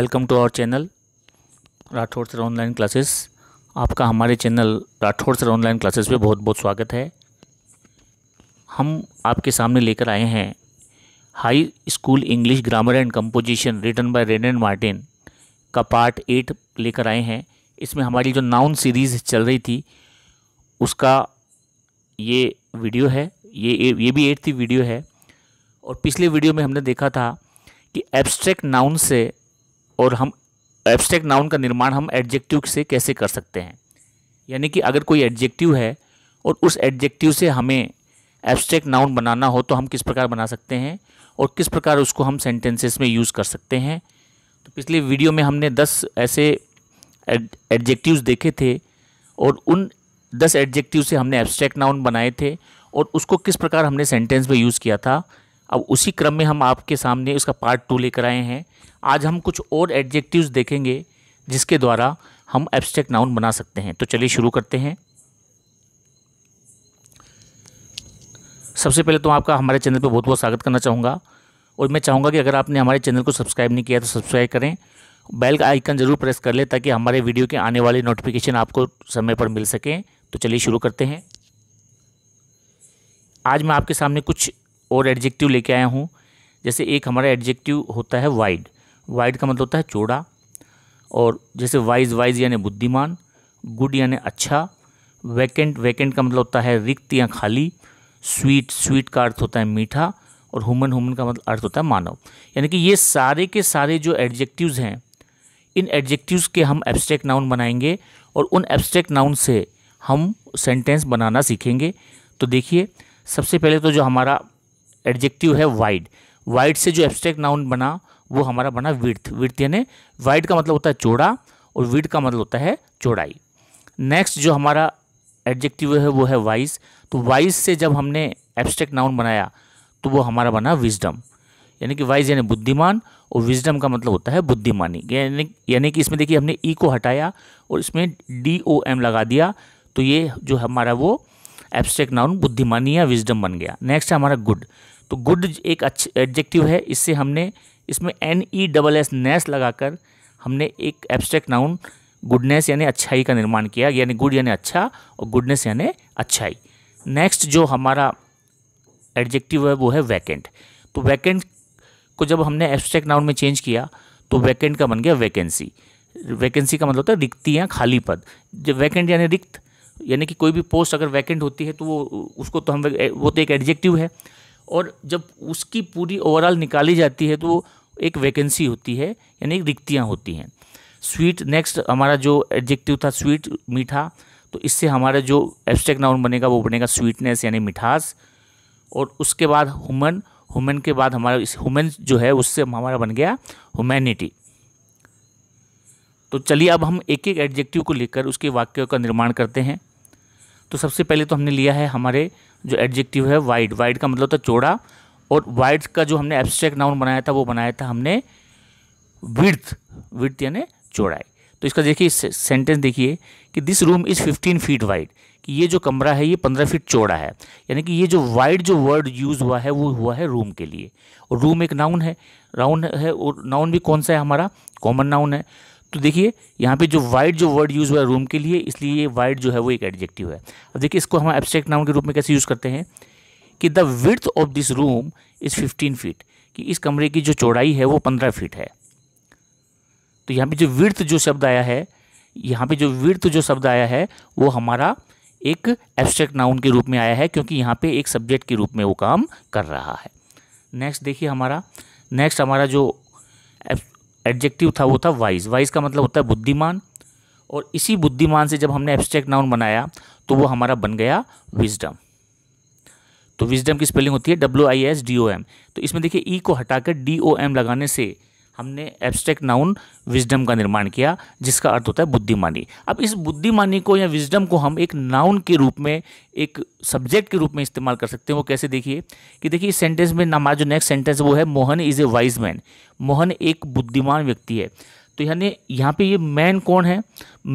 welcome to our channel Rathore sir online classes आपका हमारे channel Rathore sir online classes पे बहुत बहुत स्वागत है हम आपके सामने लेकर आए हैं high school English grammar and composition written by Wren and Martin का पार्ट एट लेकर आए हैं इसमें हमारी जो नाउन सीरीज़ चल रही थी उसका ये वीडियो है ये ये भी थी वीडियो है और पिछले वीडियो में हमने देखा था कि एब्स्ट्रैक्ट नाउन से और हम एब्स्ट्रैक्ट नाउन का निर्माण हम एडजेक्टिव से कैसे कर सकते हैं यानी कि अगर कोई एडजेक्टिव है और उस एडजेक्टिव से हमें एब्स्ट्रैक्ट नाउन बनाना हो तो हम किस प्रकार बना सकते हैं और किस प्रकार उसको हम सेंटेंसेस में यूज़ कर सकते हैं तो पिछले वीडियो में हमने दस ऐसे एडजेक्टिव्स देखे थे और उन दस एडजेक्टिव से हमने एब्स्ट्रैक्ट नाउन बनाए थे और उसको किस प्रकार हमने सेंटेंस में यूज़ किया था अब उसी क्रम में हम आपके सामने उसका पार्ट टू लेकर आए हैं आज हम कुछ और एडजेक्टिव्स देखेंगे जिसके द्वारा हम एब्स्ट्रैक्ट नाउन बना सकते हैं तो चलिए शुरू करते हैं सबसे पहले तो आपका हमारे चैनल पर बहुत बहुत स्वागत करना चाहूँगा और मैं चाहूँगा कि अगर आपने हमारे चैनल को सब्सक्राइब नहीं किया तो सब्सक्राइब करें बेल का आइकन ज़रूर प्रेस कर लें ताकि हमारे वीडियो के आने वाले नोटिफिकेशन आपको समय पर मिल सकें तो चलिए शुरू करते हैं आज मैं आपके सामने कुछ और एडजेक्टिव लेके आया हूँ जैसे एक हमारा एडजेक्टिव होता है वाइड वाइड का मतलब होता है चौड़ा और जैसे वाइज वाइज यानी बुद्धिमान गुड यानी अच्छा वैकेंट वैकेंट का मतलब होता है रिक्त या खाली स्वीट स्वीट का अर्थ होता है मीठा और हुमन हुमन का मतलब अर्थ होता है मानव यानी कि ये सारे के सारे जो एडजेक्टिव्स हैं इन एडजेक्टिव्स के हम एब्स्ट्रैक्ट नाउन बनाएंगे और उन एब्स्ट्रैक्ट नाउन से हम सेंटेंस बनाना सीखेंगे तो देखिए सबसे पहले तो जो हमारा एडजेक्टिव है वाइड वाइड से जो एब्स्ट्रैक्ट नाउन बना वो हमारा बना विर्थ विर्थ यानी वाइड का मतलब होता है चौड़ा और विड का मतलब होता है चौड़ाई नेक्स्ट जो हमारा एडजेक्टिव है वो है वाइस तो वाइस से जब हमने एब्स्ट्रैक्ट नाउन बनाया तो वो हमारा बना विजडम यानी कि वाइज यानी बुद्धिमान और विजडम का मतलब होता है बुद्धिमानी यानी यानी कि इसमें देखिए हमने ई e को हटाया और इसमें डी ओ एम लगा दिया तो ये जो हमारा वो एब्स्ट्रैक्ट नाउन बुद्धिमानी या विजडम बन गया नेक्स्ट है हमारा गुड तो गुड एक अच्छा एडजेक्टिव है इससे हमने इसमें N E double S ness लगाकर हमने एक एब्स्ट्रैक्ट नाउन गुडनेस यानी अच्छाई का निर्माण किया यानी गुड यानी अच्छा और गुडनेस यानी अच्छाई नेक्स्ट जो हमारा एडजेक्टिव है वो है वैकेंट तो वैकेंट को जब हमने एब्स्ट्रैक्ट नाउन में चेंज किया तो वैकेंट का बन गया वैकेंसी वैकेंसी का मतलब होता है रिक्ति या खाली पद जब वैकेंट यानी रिक्त यानी कि कोई भी पोस्ट अगर वैकेंट होती है तो वो उसको तो हम वो तो एक एडजेक्टिव है और जब उसकी पूरी ओवरऑल निकाली जाती है तो एक वैकेंसी होती है यानी रिक्तियाँ होती हैं स्वीट नेक्स्ट हमारा जो एडजेक्टिव था स्वीट मीठा तो इससे हमारा जो एब्स्ट्रैक्ट नाउन बनेगा वो बनेगा स्वीटनेस यानी मिठास और उसके बाद हुमन हुमन के बाद हमारा इस हुमन जो है उससे हमारा बन गया हुमैनिटी तो चलिए अब हम एक एक एडजेक्टिव को लेकर उसके वाक्यों का निर्माण करते हैं तो सबसे पहले तो हमने लिया है हमारे जो एडजेक्टिव है वाइड वाइड का मतलब होता है चौड़ा और वाइड्स का जो हमने एब्स्ट्रैक्ट नाउन बनाया था वो बनाया था हमने विर्थ विर्थ यानी चौड़ाई तो इसका देखिए सेंटेंस देखिए कि this room is fifteen feet wide कि ये जो कमरा है ये पंद्रह फीट चौड़ा है यानी कि ये जो वाइड जो वर्ड यूज़ हुआ है वो हुआ है रूम के लिए और रूम एक नाउन है राउंड है और नाउन भी कौन सा है हमारा कॉमन नाउन है तो देखिए यहाँ पे जो वाइड जो वर्ड यूज़ हुआ है रूम के लिए इसलिए ये वाइड जो है वो एक एडजेक्टिव है अब देखिए इसको हम एब्स्ट्रैक्ट नाउन के रूप में कैसे यूज़ करते हैं कि the width of this room is fifteen feet कि इस कमरे की जो चौड़ाई है वो पंद्रह फीट है तो यहाँ पे जो विर्थ जो शब्द आया है यहाँ पे जो विर्थ जो शब्द आया है वो हमारा एक एब्स्ट्रैक्ट नाउन के रूप में आया है क्योंकि यहाँ पे एक सब्जेक्ट के रूप में वो काम कर रहा है नेक्स्ट देखिए हमारा नेक्स्ट हमारा जो एडजेक्टिव था वो था वाइज वाइज का मतलब होता है बुद्धिमान और इसी बुद्धिमान से जब हमने एब्स्ट्रैक्ट नाउन बनाया तो वो हमारा बन गया विजडम तो विजडम की स्पेलिंग होती है W I S D O M तो इसमें देखिए ई e को हटाकर डी ओ एम लगाने से हमने एब्स्ट्रैक्ट नाउन विजडम का निर्माण किया जिसका अर्थ होता है बुद्धिमानी अब इस बुद्धिमानी को या विजडम को हम एक नाउन के रूप में एक सब्जेक्ट के रूप में इस्तेमाल कर सकते हैं वो कैसे देखिए कि देखिए इस सेंटेंस में हमारा जो नेक्स्ट सेंटेंस वो है Mohan is a wise man Mohan एक बुद्धिमान व्यक्ति है तो यानी यहाँ पे ये मैन कौन है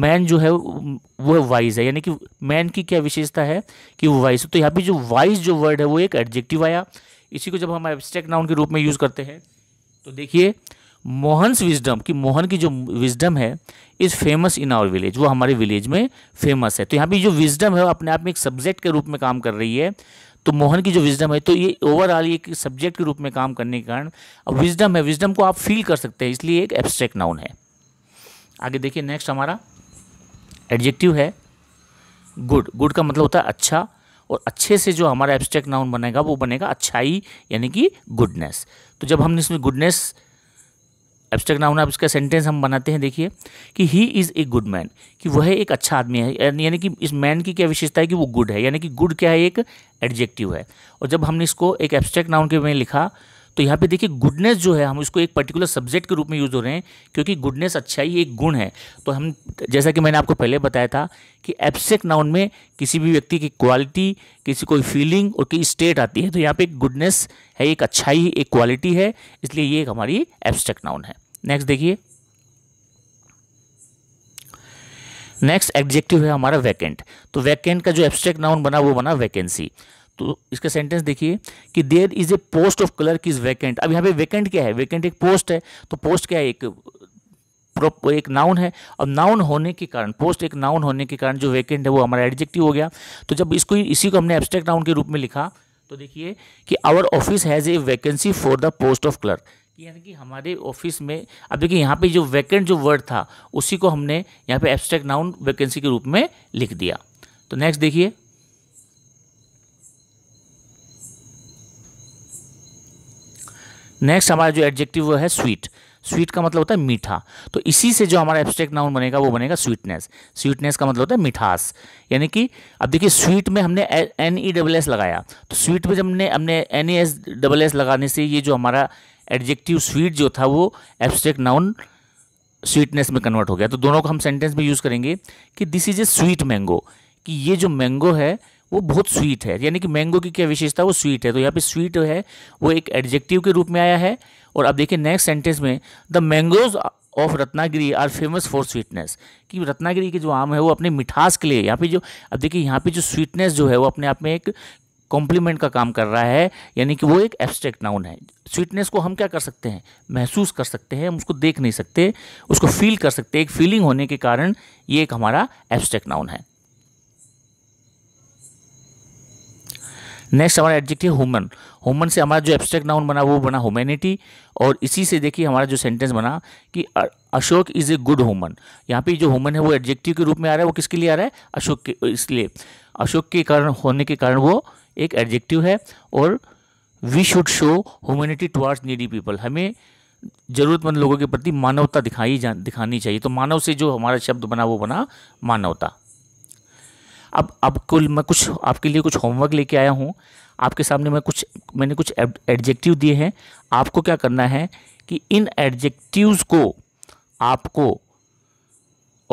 मैन जो है वो वाइज है यानी कि मैन की क्या विशेषता है कि वो वाइज तो यहाँ पे जो वाइज जो वर्ड है वो एक एडजेक्टिव आया इसी को जब हम एब्स्ट्रैक्ट नाउन के रूप में यूज़ करते हैं तो देखिए मोहनस विजडम कि मोहन की जो विजडम है is famous in our village वो हमारे विलेज में फेमस है तो यहाँ पे जो विजडम है वो अपने आप में एक सब्जेक्ट के रूप में काम कर रही है तो मोहन की जो विजडम है तो ये ओवरऑल एक सब्जेक्ट के रूप में काम करने के कारण अब विजडम है विजडम को आप फील कर सकते हैं इसलिए एक एब्स्ट्रैक्ट नाउन है आगे देखिए नेक्स्ट हमारा एडजेक्टिव है गुड गुड का मतलब होता है अच्छा और अच्छे से जो हमारा एब्स्ट्रैक्ट नाउन बनेगा वो बनेगा अच्छाई यानी कि गुडनेस तो जब हमने इसमें गुडनेस एब्स्ट्रैक्ट नाउन आप इसका सेंटेंस हम बनाते हैं देखिए कि he is a good man कि वह एक अच्छा आदमी है यानी कि इस मैन की क्या विशेषता है कि वो गुड है यानी कि गुड क्या है एक एडजेक्टिव है और जब हमने इसको एक एब्स्ट्रैक्ट नाउन के में लिखा तो यहाँ पे देखिए गुडनेस जो है हम इसको एक पर्टिकुलर सब्जेक्ट के रूप में यूज़ हो रहे हैं क्योंकि गुडनेस अच्छा ही एक गुण है तो हम जैसा कि मैंने आपको पहले बताया था कि एब्सेक्ट नाउन में किसी भी व्यक्ति की क्वालिटी किसी कोई फीलिंग और की स्टेट आती है तो यहाँ पे गुडनेस है एक अच्छाई एक क्वालिटी है इसलिए ये एक हमारी एब्स्ट्रैक्ट नाउन है नेक्स्ट देखिए नेक्स्ट एग्जेक्टिव है हमारा वैकेंट तो वैकेंट का जो एब्स्ट्रैक्ट नाउन बना वो बना वैकेंसी तो इसका सेंटेंस देखिए कि there is a post of clerk is vacant अब यहाँ पे वैकेंट क्या है वैकेंट एक पोस्ट है तो पोस्ट क्या है एक एक नाउन है अब नाउन होने के कारण पोस्ट एक नाउन होने के कारण जो वैकेंट है वो हमारा एडजेक्टिव हो गया तो जब इसको इसी को हमने एब्स्ट्रैक्ट नाउन के रूप में लिखा तो देखिए कि our office has a vacancy for the post of clerk यानी कि हमारे ऑफिस में अब देखिए यहाँ पे जो वैकेंट जो वर्ड था उसी को हमने यहाँ पे एब्स्ट्रैक्ट नाउन वैकेंसी के रूप में लिख दिया तो नेक्स्ट देखिए नेक्स्ट हमारा जो एडजेक्टिव वो है स्वीट स्वीट का मतलब होता है मीठा तो इसी से जो हमारा एब्स्ट्रैक्ट नाउन बनेगा वो बनेगा स्वीटनेस स्वीटनेस का मतलब होता है मिठास यानी कि अब देखिए स्वीट में हमने एन ई डबल एस लगाया तो स्वीट में जब हमने हमने N E S double S लगाने से ये जो हमारा एडजेक्टिव स्वीट जो था वो एब्स्ट्रैक्ट नाउन स्वीटनेस में कन्वर्ट हो गया तो दोनों को हम सेंटेंस में यूज़ करेंगे कि this is a sweet mango कि ये जो मैंगो है वो बहुत स्वीट है यानी कि मैंगो की क्या विशेषता वो स्वीट है तो यहाँ पे स्वीट है वो एक एडजेक्टिव के रूप में आया है और अब देखिए नेक्स्ट सेंटेंस में the mangoes of Ratnagiri are famous for sweetness कि रत्नागिरी के जो आम है वो अपने मिठास के लिए यहाँ पे जो अब देखिए यहाँ पे जो स्वीटनेस जो है वो अपने आप में एक कॉम्प्लीमेंट का काम कर रहा है यानी कि वो एक एब्स्ट्रैक्ट नाउन है स्वीटनेस को हम क्या कर सकते हैं महसूस कर सकते हैं हम उसको देख नहीं सकते उसको फील कर सकते एक फीलिंग होने के कारण ये एक हमारा एब्स्ट्रैक्ट नाउन है नेक्स्ट हमारा एडजेक्टिव ह्यूमन ह्यूमन से हमारा जो एब्स्ट्रैक्ट नाउन बना वो बना ह्यूमैनिटी और इसी से देखिए हमारा जो सेंटेंस बना कि Ashok is a good human यहाँ पे जो ह्यूमन है वो एडजेक्टिव के रूप में आ रहा है वो किसके लिए आ रहा है अशोक के इसलिए अशोक के कारण होने के कारण वो एक एडजेक्टिव है और we should show humanity towards needy people हमें ज़रूरतमंद लोगों के प्रति मानवता दिखाई जा दिखानी चाहिए तो मानव से जो हमारा शब्द बना वो बना मानवता अब आपको मैं कुछ आपके लिए कुछ होमवर्क लेके आया हूँ आपके सामने मैं कुछ मैंने कुछ एडजेक्टिव दिए हैं आपको क्या करना है कि इन एडजेक्टिव्स को आपको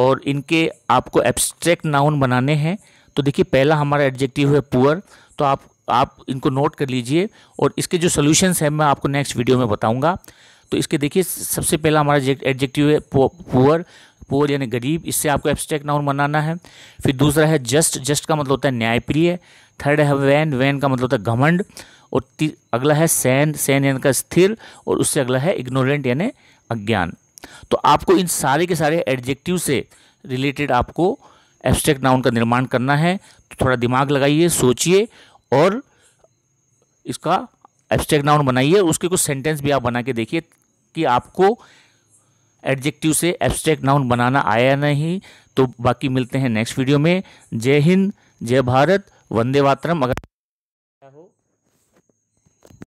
और इनके आपको एब्स्ट्रैक्ट नाउन बनाने हैं तो देखिए पहला हमारा एडजेक्टिव है पुअर तो आप आप इनको नोट कर लीजिए और इसके जो सोल्यूशंस हैं मैं आपको नेक्स्ट वीडियो में बताऊँगा तो इसके देखिए सबसे पहला हमारा एडजेक्टिव है पुअर पुअर यानी गरीब इससे आपको एब्स्ट्रैक्ट नाउन बनाना है फिर दूसरा है जस्ट जस्ट का मतलब होता है न्यायप्रिय थर्ड है वैन वैन का मतलब होता है घमंड और अगला है सैन सैन यानी का स्थिर और उससे अगला है इग्नोरेंट यानी अज्ञान तो आपको इन सारे के सारे एडजेक्टिव से रिलेटेड आपको एब्स्ट्रैक्ट नाउन का निर्माण करना है तो थोड़ा दिमाग लगाइए सोचिए और इसका एब्स्ट्रैक्ट नाउन बनाइए उसके कुछ सेंटेंस भी आप बना के देखिए कि आपको एडजेक्टिव से एब्स्ट्रैक्ट नाउन बनाना आया नहीं तो बाकी मिलते हैं नेक्स्ट वीडियो में जय हिंद जय भारत वंदे मातरम अगर